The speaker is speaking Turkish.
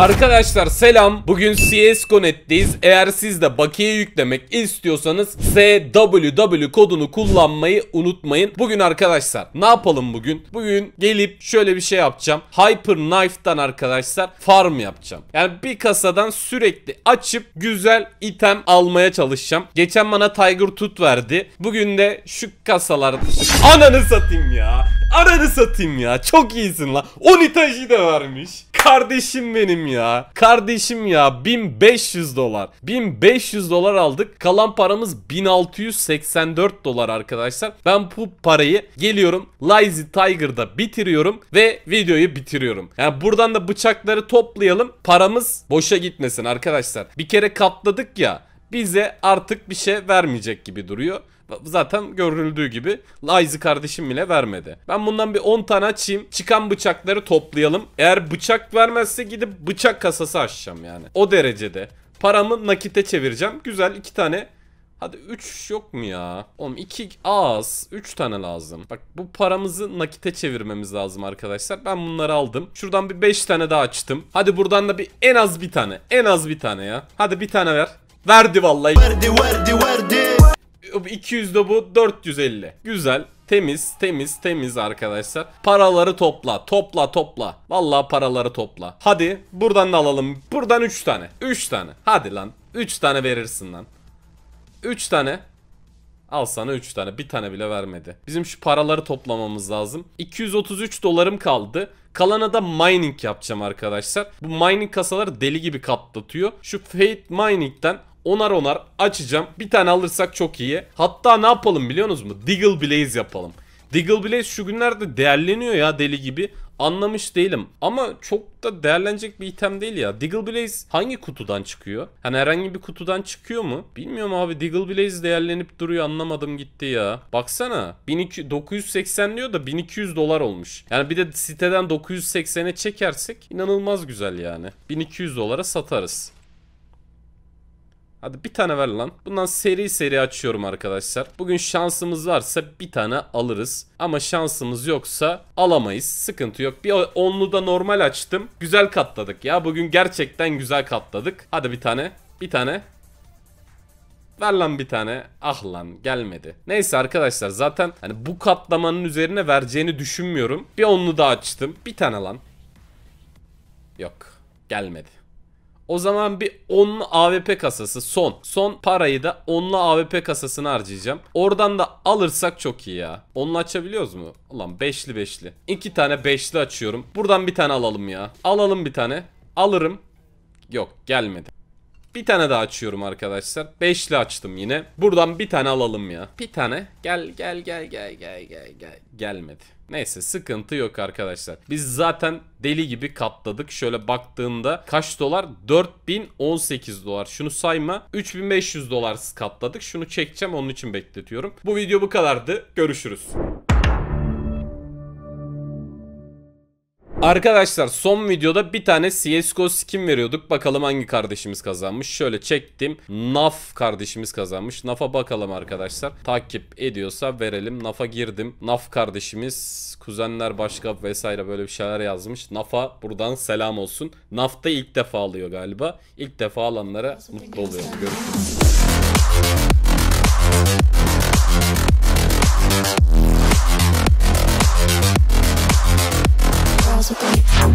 Arkadaşlar selam. Bugün CSGO.net'teyiz. Eğer siz de bakiye yüklemek istiyorsanız SWW kodunu kullanmayı unutmayın. Bugün arkadaşlar ne yapalım bugün? Bugün gelip şöyle bir şey yapacağım. Hyper Knife'dan arkadaşlar farm yapacağım. Yani bir kasadan sürekli açıp güzel item almaya çalışacağım. Geçen bana Tiger Tooth verdi. Bugün de şu kasalarda... Ananı satayım ya. Ananı satayım ya. Çok iyisin lan. Onitaji de vermiş. Kardeşim benim ya. Kardeşim ya 1500 dolar. 1500 dolar aldık. Kalan paramız 1684 dolar arkadaşlar. Ben bu parayı geliyorum Lazy Tiger'da bitiriyorum ve videoyu bitiriyorum. Yani buradan da bıçakları toplayalım. Paramız boşa gitmesin arkadaşlar. Bir kere katladık ya bize artık bir şey vermeyecek gibi duruyor. Zaten görüldüğü gibi Lize'ı kardeşim bile vermedi. Ben bundan bir 10 tane açayım. Çıkan bıçakları toplayalım. Eğer bıçak vermezse gidip bıçak kasası açacağım yani. O derecede. Paramı nakite çevireceğim. Güzel iki tane Hadi 3 yok mu ya? Oğlum 2 az. 3 tane lazım. Bak bu paramızı nakite çevirmemiz lazım arkadaşlar. Ben bunları aldım. Şuradan bir 5 tane daha açtım. Hadi buradan da bir en az bir tane. En az bir tane ya. Hadi bir tane ver. Verdi vallahi. Verdi verdi verdi. 200 de bu 450. Güzel. Temiz temiz temiz arkadaşlar. Paraları topla topla topla. Vallahi paraları topla. Hadi buradan da alalım. Buradan 3 tane. 3 tane. Hadi lan. 3 tane verirsin lan. 3 tane. Al sana 3 tane. Bir tane bile vermedi. Bizim şu paraları toplamamız lazım. 233 dolarım kaldı. Kalana da mining yapacağım arkadaşlar. Bu mining kasaları deli gibi katlatıyor. Şu Fate Mining'den Onar onar açacağım. Bir tane alırsak çok iyi. Hatta ne yapalım biliyorsunuz mu? Diggle Blaze yapalım. Diggle Blaze şu günlerde değerleniyor ya deli gibi. Anlamış değilim ama çok da değerlenecek bir item değil ya. Diggle Blaze hangi kutudan çıkıyor? Hani herhangi bir kutudan çıkıyor mu? Bilmiyorum abi Diggle Blaze değerlenip duruyor anlamadım gitti ya. Baksana 1980 diyor da 1200 dolar olmuş. Yani bir de siteden 980'e çekersek inanılmaz güzel yani. 1200 dolara satarız. Hadi bir tane ver lan. Bundan seri seri açıyorum arkadaşlar. Bugün şansımız varsa bir tane alırız. Ama şansımız yoksa alamayız. Sıkıntı yok. Bir onlu da normal açtım. Güzel katladık ya. Bugün gerçekten güzel katladık. Hadi bir tane. Bir tane. Ver lan bir tane. Ah lan gelmedi. Neyse arkadaşlar zaten hani bu katlamanın üzerine vereceğini düşünmüyorum. Bir onlu da açtım. Bir tane lan. Yok. Gelmedi. O zaman bir 10'lu AVP kasası son. Son parayı da 10'lu AVP kasasına harcayacağım. Oradan da alırsak çok iyi ya. 10'lu açabiliyoruz mu? Ulan 5'li 5'li. 2 tane 5'li açıyorum. Buradan bir tane alalım ya. Alalım bir tane. Alırım. Yok gelmedi. Bir tane daha açıyorum arkadaşlar. Beşli açtım yine. Buradan bir tane alalım ya. Bir tane. Gel gel gel gel gel gel gel. Gelmedi. Neyse sıkıntı yok arkadaşlar. Biz zaten deli gibi katladık. Şöyle baktığında kaç dolar? 4018 dolar. Şunu sayma. 3500 dolar katladık. Şunu çekeceğim onun için bekletiyorum. Bu video bu kadardı. Görüşürüz. Arkadaşlar son videoda bir tane CSGO skin veriyorduk. Bakalım hangi kardeşimiz kazanmış. Şöyle çektim. Naf kardeşimiz kazanmış. Naf'a bakalım arkadaşlar. Takip ediyorsa verelim. Naf'a girdim. Naf kardeşimiz kuzenler başka vesaire böyle bir şeyler yazmış. Naf'a buradan selam olsun. Naf da ilk defa alıyor galiba. İlk defa alanlara mutlu oluyor. Görüşürüz. music.